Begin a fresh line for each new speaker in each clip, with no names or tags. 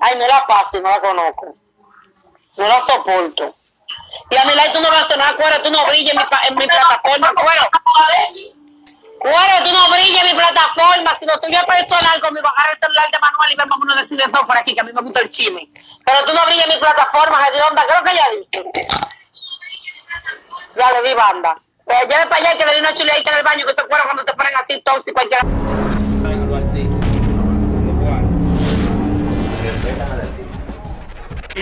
Ay, no la pase, no la conozco. No la soporto. Y a mi lado tú no vas a sonar, cuero, tú no brillas en mi, en mi plataforma, cuero. Cuero, tú no brillas en mi plataforma, Si sino para es personal conmigo. Agarra el celular de Manuel y vamos a decir eso por aquí, que a mí me gusta el chime. Pero tú no brillas en mi plataforma, ¿qué onda? Creo que ya dije. Pues ya le di banda. Pues lleve para allá que le di una chuleadita en el baño, que estos cuero, cuando te ponen así tóxicos, cualquiera.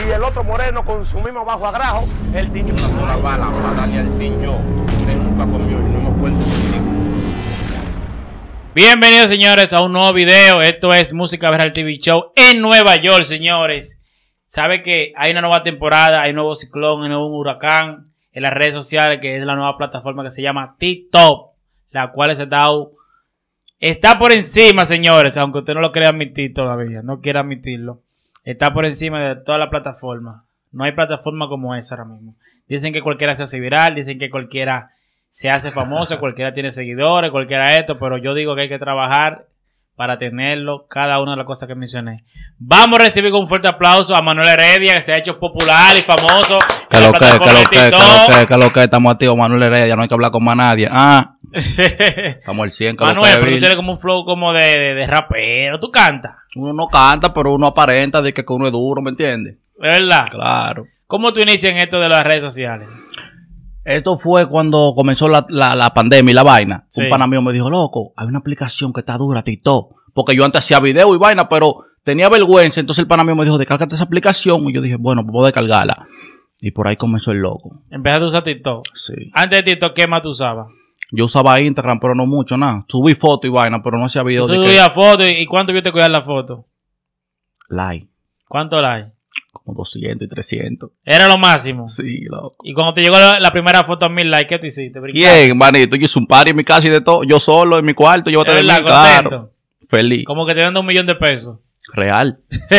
y el otro moreno consumimos bajo agrajo. El niño. bala no hemos
Bienvenidos señores a un nuevo video. Esto es Música Veral TV Show en Nueva York, señores. Sabe que hay una nueva temporada, hay un nuevo ciclón, hay un nuevo huracán en las redes sociales, que es la nueva plataforma que se llama TikTok, la cual se está está por encima, señores, aunque usted no lo crea admitir todavía, no quiera admitirlo. Está por encima de toda la plataforma. No hay plataforma como esa ahora mismo. Dicen que cualquiera se hace viral, dicen que cualquiera se hace famoso, cualquiera tiene seguidores, cualquiera esto, pero yo digo que hay que trabajar para tenerlo, cada una de las cosas que mencioné. Vamos a recibir con un fuerte aplauso a Manuel Heredia, que se ha hecho popular y famoso. Que lo que, que lo que, que lo que,
lo que, estamos activos, Manuel Heredia, ya no hay que hablar con más nadie. Ah.
Estamos al 100. Manuel, pero tú tienes como un flow como de, rapero. ¿Tú cantas? Uno no canta,
pero uno aparenta de que uno es duro, ¿me entiendes?
verdad? Claro. ¿Cómo tú inicias en esto de las redes sociales?
Esto fue cuando comenzó la, pandemia y la vaina. Un pana mío me dijo, loco, hay una aplicación que está dura, TikTok. Porque yo antes hacía video y vaina, pero tenía vergüenza. Entonces el pana mío me dijo, descárgate esa aplicación. Y yo dije, bueno, pues voy a descargarla. Y por ahí comenzó el loco.
Empezaste a usar TikTok. Sí. Antes de TikTok, ¿qué más tú usabas?
Yo usaba Instagram, pero no mucho, nada. Subí fotos y vaina, pero no hacía videos. Yo
fotos y ¿cuánto vio te cuidar la foto? Like. ¿Cuánto like?
Como 200 y 300.
Era lo máximo. Sí, loco. Y cuando te llegó la, primera foto a mil likes, ¿qué te hiciste? Bien,
manito. Yo hice un party en mi casa y de todo. Yo solo en mi cuarto. Yo voy a Feliz.
Como que te vendo un millón de pesos.
Real.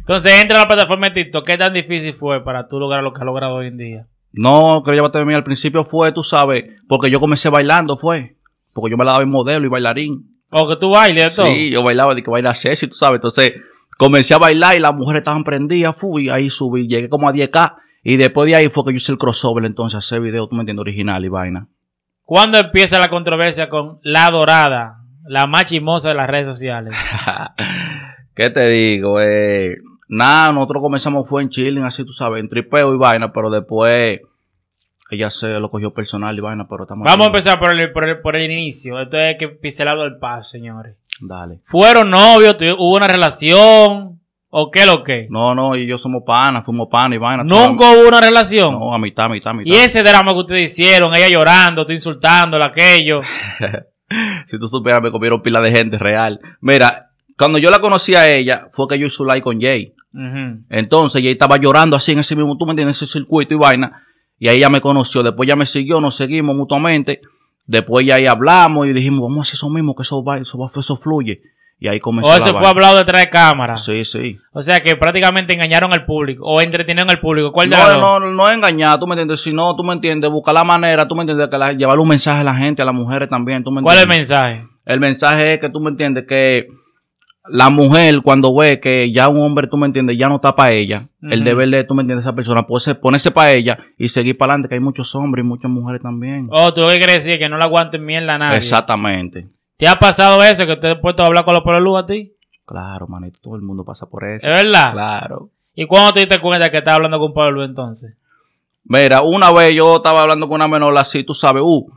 Entonces entra a la plataforma de TikTok. ¿Qué tan difícil fue para tú lograr lo que has logrado hoy en día?
No, que al principio fue, tú sabes, porque yo comencé bailando, fue. Porque yo me daba en modelo y bailarín. O oh, que tú bailes, todo. Sí, yo bailaba, de que baila sexy, tú sabes. Entonces, comencé a bailar y las mujeres estaban prendidas, fui, ahí subí, llegué como a 10K. Y después de ahí fue que yo hice el crossover, entonces, ese video, tú me entiendes, original y vaina.
¿Cuándo empieza la controversia con La Dorada, la más chimosa de las redes sociales?
¿Qué te digo? Eh, Nada, nosotros comenzamos fue en chilling, así tú sabes, en tripeo y vaina, pero después ella se lo cogió personal y vaina, pero estamos... Vamos a
empezar por el, por el, inicio. Esto es que pincelado del paso, señores. Dale. ¿Fueron novios? ¿Hubo una relación? ¿O qué lo que? No, no, y yo somos pana, fuimos pana y vaina. ¿Nunca hubo una relación? No, a mitad, a mitad, a mitad. ¿Y ese drama que ustedes hicieron? Ella llorando, tú insultándola, aquello.
si tú supieras, me comieron pila de gente real. Mira, cuando yo la conocí a ella, fue que yo hice un like con Jay. Entonces, Jay estaba llorando así en ese mismo, tú me entiendes, ese circuito y vaina. Y ahí ella me conoció. Después ya me siguió, nos seguimos mutuamente. Después ya ahí hablamos y dijimos, vamos a hacer eso mismo, que eso va, eso eso fluye. Y ahí comenzó. O eso fue
hablado detrás de cámara. Sí, sí. O sea que prácticamente engañaron al público o entretenieron al público. ¿Cuál no, no,
no, no engañar, tú me entiendes. Si no, tú me entiendes, buscar la manera, tú me entiendes, que la, llevar un mensaje a la gente, a las mujeres también. ¿tú me entiendes? ¿Cuál es el mensaje? El mensaje es que tú me entiendes que la mujer cuando ve que ya un hombre, tú me entiendes, ya no está para ella, el deber de, tú me entiendes, esa persona, puede ponerse para ella y seguir para adelante, que hay muchos hombres y muchas mujeres también.
Oh, tú lo decir, que no la aguanten mierda la nadie.
Exactamente.
¿Te ha pasado eso, que usted has puesto a hablar con los pelos a ti?
Claro, manito, todo el mundo pasa por eso. ¿Es verdad? Claro.
¿Y cuándo te diste cuenta que estabas hablando con Pablo entonces?
Mira, una vez yo estaba hablando con una menor así, tú sabes, uh,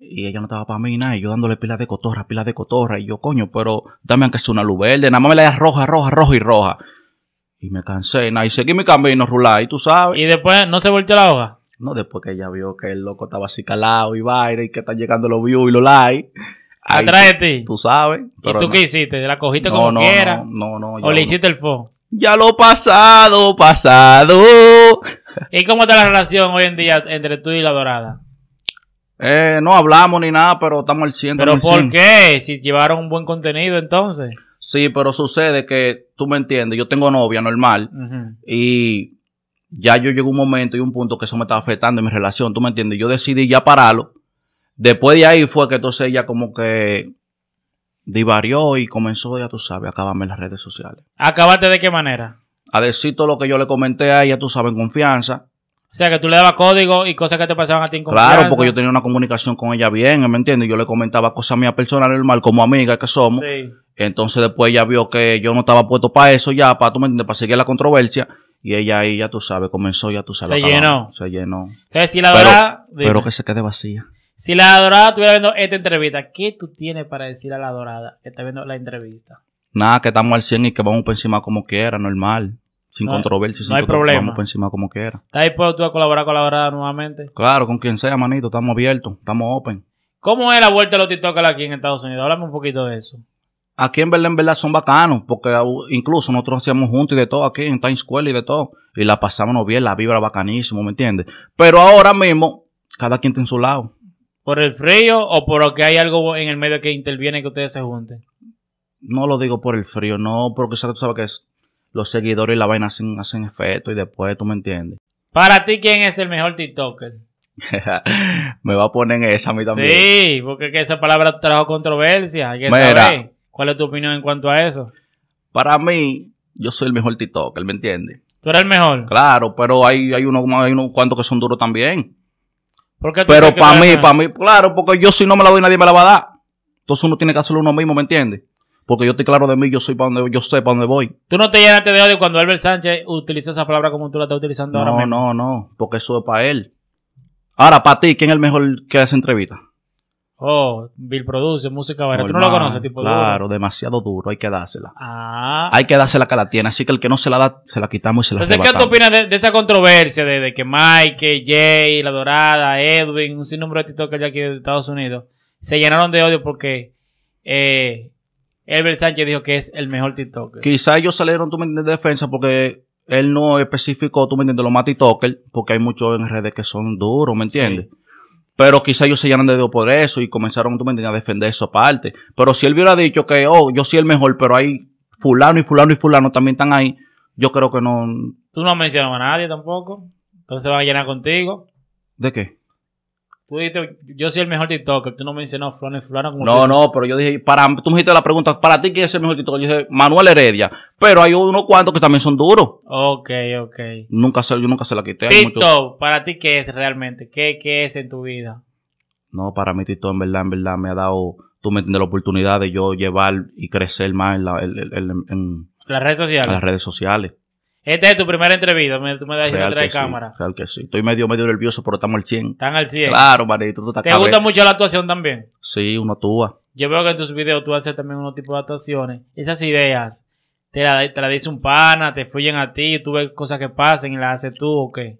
y ella no estaba para mí nada, y yo dándole pilas de cotorra, pilas de cotorra, y yo, coño, pero dame aunque sea una luz verde, nada más me la de roja, roja, roja y roja. Y me cansé, nada, y seguí mi camino, y tú sabes. Y después, ¿no se volteó la hoja? No, después que ella vio que el loco estaba así calado y baile, y que están llegando los views y los likes. Atrás de ti. Tú sabes.
¿Y tú qué hiciste? ¿La cogiste como quiera? No, no, ¿O le hiciste el fo?
Ya lo pasado, pasado.
¿Y cómo está la relación hoy en día entre tú y la dorada? Eh, no hablamos ni nada, pero estamos al 100. ¿Pero por qué? Si llevaron un buen contenido entonces.
Sí, pero sucede que, tú me entiendes, yo tengo novia normal y ya yo llegó un momento y un punto que eso me estaba afectando en mi relación, tú me entiendes. Yo decidí ya pararlo. Después de ahí fue que entonces ella como que divarió y comenzó, ya tú sabes, a acabarme las redes sociales.
¿Acabarte de qué manera?
A decir todo lo que yo le comenté a ella, tú sabes, en confianza.
O sea, que tú le dabas código y cosas que te pasaban a ti en confianza. Claro, porque yo
tenía una comunicación con ella bien, ¿me entiendes? Yo le comentaba cosas mías personales, normal, como amiga que somos. Entonces después ella vio que yo no estaba puesto para eso ya, para, ¿tú me entiendes? Para seguir la controversia. Y ella ahí, ya tú sabes, comenzó, ya tú sabes. Se llenó. Se llenó. si la Pero, que se
quede vacía. Si la adorada estuviera viendo esta entrevista, ¿qué tú tienes para decir a la dorada que está viendo la entrevista?
Nada, que estamos al 100 y que vamos por encima como quiera, normal sin controversia, sin no hay problema. encima como quiera.
¿Estás dispuesto tú a colaborar, colaborar nuevamente?
Claro, con quien sea, manito, estamos abiertos, estamos open.
¿Cómo es la vuelta de los TikTokers aquí en Estados Unidos? Háblame un poquito de eso.
Aquí en verdad, en verdad son bacanos, porque incluso nosotros hacíamos juntos y de todo aquí en Times Square y de todo, y la pasábamos bien, la vibra bacanísimo, ¿me entiendes? Pero ahora mismo, cada quien está en su lado.
¿Por el frío o por lo que hay algo en el medio que interviene que ustedes se junten?
No lo digo por el frío, no, porque tú sabes que es los seguidores y la vaina hacen, hacen efecto y después, ¿tú me entiendes?
Para ti, ¿quién es el mejor TikToker?
me va a poner en esa a mí también. Sí,
porque esa palabra trajo controversia. Hay que saber. ¿Cuál es tu opinión en cuanto a eso? Para
mí, yo soy el mejor TikToker, ¿me entiendes?
¿Tú eres el mejor?
Claro, pero hay, hay unos hay cuantos que son duros también.
pero para mí, para mí,
claro, porque yo si no me la doy nadie me la va a dar. Entonces uno tiene que hacerlo uno mismo, ¿me entiendes? porque yo estoy claro de mí, yo soy donde yo sé para dónde voy.
Tú no te llenaste de odio cuando Albert Sánchez utilizó esa palabra como tú la estás utilizando ahora No,
no, no, porque eso es para él. Ahora, para ti, ¿quién es el mejor que hace entrevista?
Oh, Bill produce música barata. Tú no lo conoces, tipo Claro,
demasiado duro, hay que dársela.
Ah. Hay
que dársela que la tiene, así que el que no se la da, se la quitamos y se la Entonces, ¿qué
opinas de, esa controversia de, que Mike, Jay, La Dorada, Edwin, un sinnúmero de que hay aquí de Estados Unidos, se llenaron de odio porque eh, Elber Sánchez dijo que es el mejor TikToker. Quizá
ellos salieron, tú me entiendes, de defensa porque él no especificó, tú me entiendes, lo más TikToker, porque hay muchos en redes que son duros, ¿me entiendes? Pero quizás ellos se llenan de dedo por eso y comenzaron, tú me entiendes, a defender esa parte. Pero si él hubiera dicho que, oh, yo soy el mejor, pero hay fulano y fulano y fulano también están ahí, yo creo que no...
Tú no mencionas a nadie tampoco, entonces va a llenar contigo. ¿De qué? Tú dijiste, yo soy el mejor TikToker. Tú no me dices, no, fulano y no,
no, pero yo dije, para, tú me dijiste la pregunta, para ti, ¿quién es el mejor TikToker? Yo dije, Manuel Heredia. Pero hay unos cuantos que también son duros.
Ok, ok.
Nunca se, yo nunca se la quité. TikTok,
¿para ti qué es realmente? ¿Qué, ¿Qué es en tu vida?
No, para mí TikTok, en verdad, en verdad, me ha dado, tú me entiendes, la oportunidad de yo llevar y crecer más en, la,
las redes sociales. En las
redes sociales.
Esta es tu primera entrevista, tú me das detrás de cámara.
Real que sí. Estoy medio, medio nervioso, pero estamos al 100. Están al 100. Claro, manito. Tú ¿Te gusta mucho la actuación también? Sí, uno actúa.
Yo veo que en tus videos tú haces también unos tipos de actuaciones. Esas ideas, ¿te las te dice un pana, te fluyen a ti, tú ves cosas que pasan y las haces tú o qué?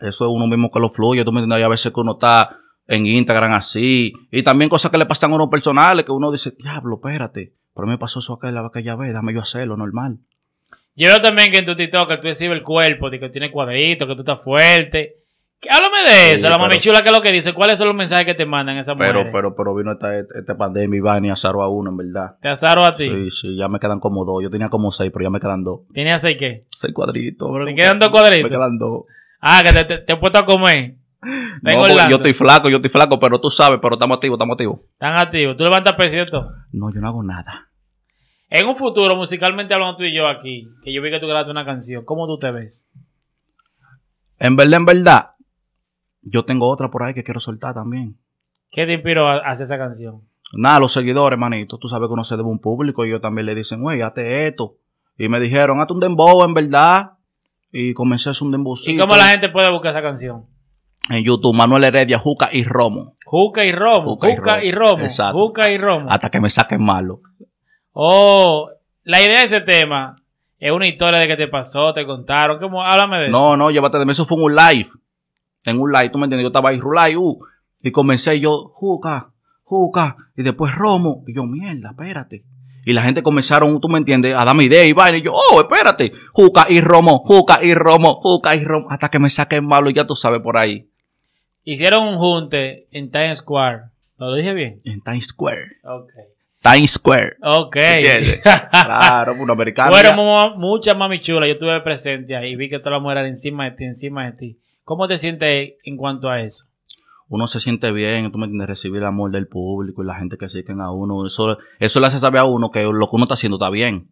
Eso es uno mismo que lo fluye, tú me entiendes. a veces que uno está en Instagram así. Y también cosas que le pasan a uno personales, que uno dice, diablo, espérate. Pero me pasó eso acá vez, la vaca dame yo hacerlo, normal.
Yo veo también que en tu TikTok que tú exhibes el cuerpo, que tiene cuadritos, que tú estás fuerte. Háblame de eso, la mami chula, que es lo que dice. ¿Cuáles son los mensajes que te mandan esas mujeres?
Pero, pero vino esta, pandemia y van y azaro a uno, en verdad. ¿Te azaro a ti? Sí, sí, ya me quedan como dos. Yo tenía como seis, pero ya me quedan dos.
¿Tienes seis qué?
Seis cuadritos. ¿Te quedan
dos cuadritos? Me quedan dos. Ah, que te, he puesto a comer. No, yo estoy
flaco, yo estoy flaco, pero tú sabes, pero estamos activos, estamos activos.
Están activos. ¿Tú levantas pesito? cierto? No, yo no hago nada. En un futuro, musicalmente hablando tú y yo aquí, que yo vi que tú grabaste una canción, ¿cómo tú te ves?
En verdad, en verdad, yo tengo otra por ahí que quiero soltar también.
¿Qué te inspiró a hacer esa canción?
Nada, los seguidores, manito. Tú sabes que uno se debe un público y ellos también le dicen, güey, hazte esto. Y me dijeron, hazte un dembow, en verdad. Y comencé a hacer un dembowcito. ¿Y cómo la
gente puede buscar esa canción?
En YouTube, Manuel Heredia, Juca y Romo. Juca y Romo. Juca, y,
Romo. y Romo. Exacto. Juca y Romo.
Hasta que me saquen malo.
Oh, la idea de ese tema es una historia de que te pasó, te contaron. ¿Cómo? Háblame de eso. No,
no, llévate de mí. Eso fue un live. En un live, tú me entiendes. Yo estaba ahí, Rulay, uh, y comencé yo, juca, juca, y después Romo. Y yo, mierda, espérate. Y la gente comenzaron, tú me entiendes, a darme idea y vaina. Y yo, oh, espérate, juca y Romo, juca y Romo, juca y Romo. Hasta que me saquen malo, y ya tú sabes por ahí.
Hicieron un junte en Times Square. ¿Lo dije bien? En Times Square. Ok.
Times Square. Ok. claro, un americano.
Fueron muchas mami Yo estuve presente ahí. Y Vi que toda la mujeres eran encima de ti, encima de ti. ¿Cómo te sientes en cuanto a eso?
Uno se siente bien, tú me entiendes, recibir el amor del público y la gente que siguen a uno. Eso, eso le hace saber a uno que lo que uno está haciendo está bien.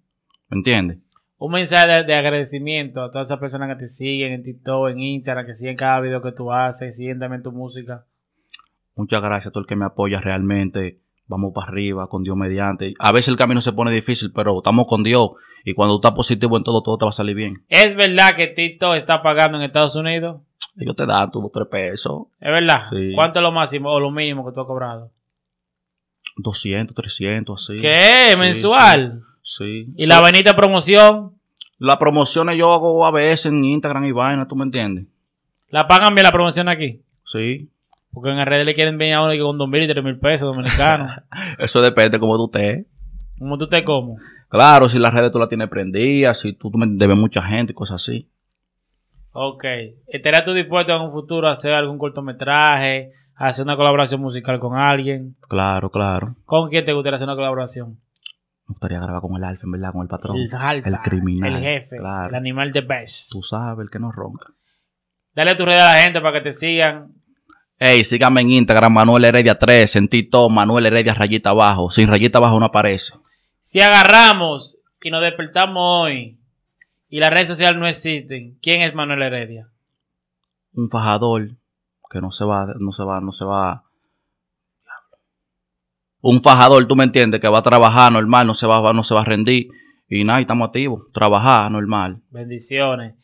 ¿Me entiendes?
Un mensaje de, agradecimiento a todas esas personas que te siguen en TikTok, en Instagram, que siguen cada video que tú haces, siguen también tu música.
Muchas gracias a todo el que me apoya realmente vamos para arriba, con Dios mediante. A veces el camino se pone difícil, pero estamos con Dios. Y cuando tú
estás positivo en todo,
todo te va a salir bien.
¿Es verdad que Tito está pagando en Estados Unidos? Ellos te dan tus tres pesos. ¿Es verdad? ¿Cuánto es lo máximo o lo mínimo que tú has cobrado?
200, 300, así. ¿Qué? ¿Mensual? Sí. ¿Y la
bonita promoción?
Las promociones yo hago a veces en Instagram y vaina, ¿tú me entiendes?
¿La pagan bien la promoción aquí? Sí. Porque en las redes le quieren venir a uno con dos mil y tres mil pesos dominicanos.
Eso depende de cómo tú estés.
¿Cómo tú estés como?
Claro, si las redes tú las tienes prendidas, si tú, debes mucha gente y cosas así.
Ok. ¿Estarás tú dispuesto en un futuro a hacer algún cortometraje, a hacer una colaboración musical con alguien?
Claro, claro.
¿Con quién te gustaría hacer una colaboración?
Me gustaría grabar con el alfa, en verdad, con el patrón. El alfa. El criminal. El jefe.
El animal de best. Tú sabes, el que nos ronca. Dale a tu red a la gente para que te sigan.
Hey, síganme en Instagram, Manuel Heredia 3, en Manuel Heredia rayita abajo. Sin rayita abajo no aparece.
Si agarramos y nos despertamos hoy y las redes sociales no existen, ¿quién es Manuel Heredia?
Un fajador que no se va, no se va, no se va. Un fajador, tú me entiendes, que va a trabajar normal, no se va, no se va a rendir. Y nada, estamos activos, trabajar normal.
Bendiciones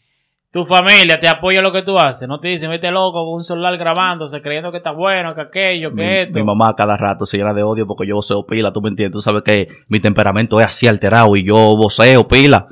tu familia te apoya lo que tú haces. No te dicen, vete loco con un celular grabándose, creyendo que está bueno, que aquello, que esto. Mi
mamá cada rato se llena de odio porque yo voceo pila, tú me entiendes. Tú sabes que mi temperamento es así alterado y yo voceo pila.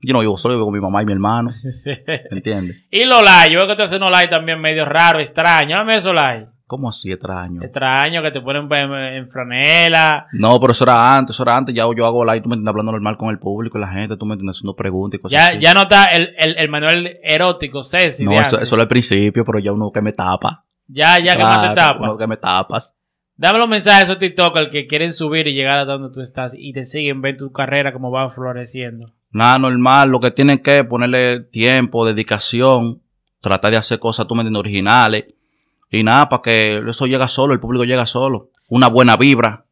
Yo no, yo vivo con mi mamá y mi hermano. ¿Entiendes?
y los likes, yo veo que tú haces unos likes también medio raro, extraño. Dame esos likes.
¿Cómo así extraño?
Extraño que te ponen pues, en, franela.
No, pero eso era antes, eso era antes. Ya yo hago live, tú me entiendes, hablando normal con el público, la gente, tú me entiendes, haciendo preguntas y cosas ya, Ya no
está el, manual erótico, César. No, eso
era el principio, pero ya uno que me tapa. Ya, ya que más te tapas. que me tapas.
Dame los mensajes a esos TikTokers que quieren subir y llegar a donde tú estás y te siguen, ver tu carrera como va floreciendo.
Nada normal, lo que tienen que ponerle tiempo, dedicación, tratar de hacer cosas, tú me entiendes, originales y nada, para que eso llega solo, el público llega solo. Una buena vibra.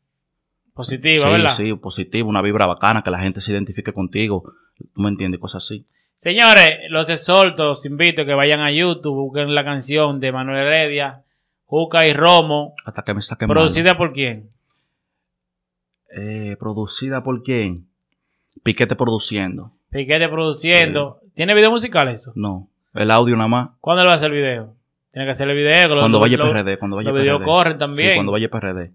Positiva, sí, ¿verdad? Sí,
positiva, una vibra bacana, que la gente se identifique contigo. ¿Tú me entiendes? Cosas así.
Señores, los exhorto, invito a que vayan a YouTube, busquen la canción de Manuel Heredia, Juca y Romo. Hasta que me saquen ¿Producida por quién?
Eh, ¿Producida por quién? Piquete produciendo.
Piquete produciendo. ¿Tiene video musical eso?
No, el audio nada más.
¿Cuándo le va a hacer el video? Tiene que hacer el video. cuando vaya el PRD, cuando vaya el PRD. Los videos corren también. cuando vaya PRD.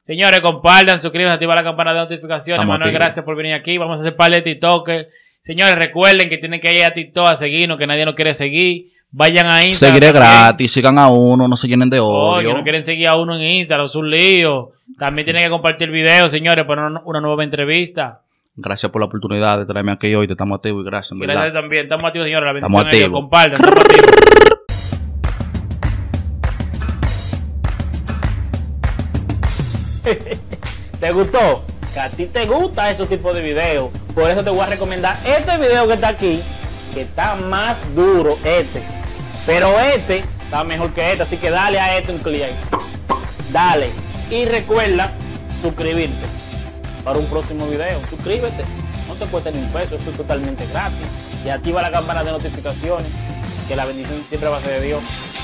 Señores, compartan, suscríbanse, activen la campana de notificaciones. Manuel, gracias por venir aquí. Vamos a hacer par de TikTok. Señores, recuerden que tienen que ir a TikTok a seguirnos, que nadie nos quiere seguir. Vayan a Instagram. Seguiré gratis,
sigan a uno, no se llenen de odio. no
quieren seguir a uno en Instagram, es un lío. También tienen que compartir el video, señores, para una nueva entrevista.
Gracias por la oportunidad de traerme aquí hoy. Te estamos activos y gracias. gracias
también. Estamos activos, señores. La bendición estamos activos. Estamos ¿Te gustó? Que a ti te gusta ese tipo de videos. Por eso te voy a recomendar este video que está aquí, que está más duro, este. Pero este está mejor que este, así que dale a este un clic Dale. Y recuerda suscribirte para un próximo video. Suscríbete. No te cuesta ni un peso, eso es totalmente gratis. Y activa la campana de notificaciones, que la bendición siempre va a ser de Dios.